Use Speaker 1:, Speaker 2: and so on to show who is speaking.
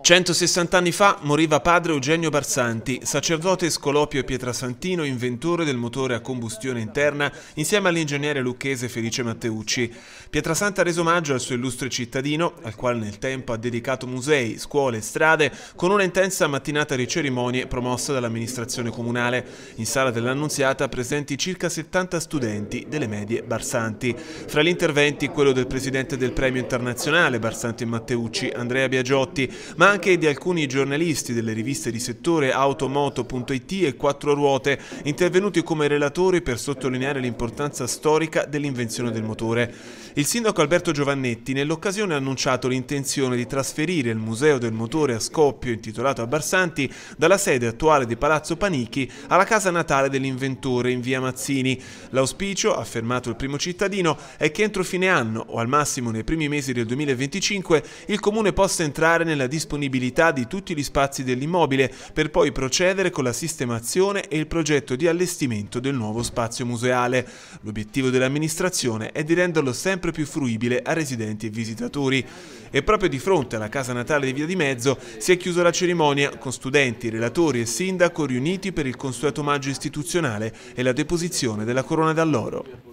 Speaker 1: 160 anni fa moriva padre Eugenio Barsanti, sacerdote scolopio e pietrasantino, inventore del motore a combustione interna, insieme all'ingegnere lucchese Felice Matteucci. Pietrasanta ha reso omaggio al suo illustre cittadino, al quale nel tempo ha dedicato musei, scuole e strade, con una intensa mattinata di cerimonie promossa dall'amministrazione comunale. In sala dell'Annunziata presenti circa 70 studenti delle medie Barsanti. Fra gli interventi quello del presidente del premio internazionale Barsanti e Matteucci, Andrea Biagiotti, ma anche di alcuni giornalisti delle riviste di settore Automoto.it e Quattro Ruote, intervenuti come relatori per sottolineare l'importanza storica dell'invenzione del motore. Il sindaco Alberto Giovannetti nell'occasione ha annunciato l'intenzione di trasferire il Museo del Motore a Scoppio, intitolato a Barsanti, dalla sede attuale di Palazzo Panichi alla casa natale dell'inventore in via Mazzini. L'auspicio, affermato il primo cittadino, è che entro fine anno o al massimo nei primi mesi del 2025 il comune possa entrare nella discussione disponibilità di tutti gli spazi dell'immobile per poi procedere con la sistemazione e il progetto di allestimento del nuovo spazio museale. L'obiettivo dell'amministrazione è di renderlo sempre più fruibile a residenti e visitatori. E proprio di fronte alla Casa Natale di Via di Mezzo si è chiusa la cerimonia con studenti, relatori e sindaco riuniti per il consueto omaggio istituzionale e la deposizione della Corona d'Alloro.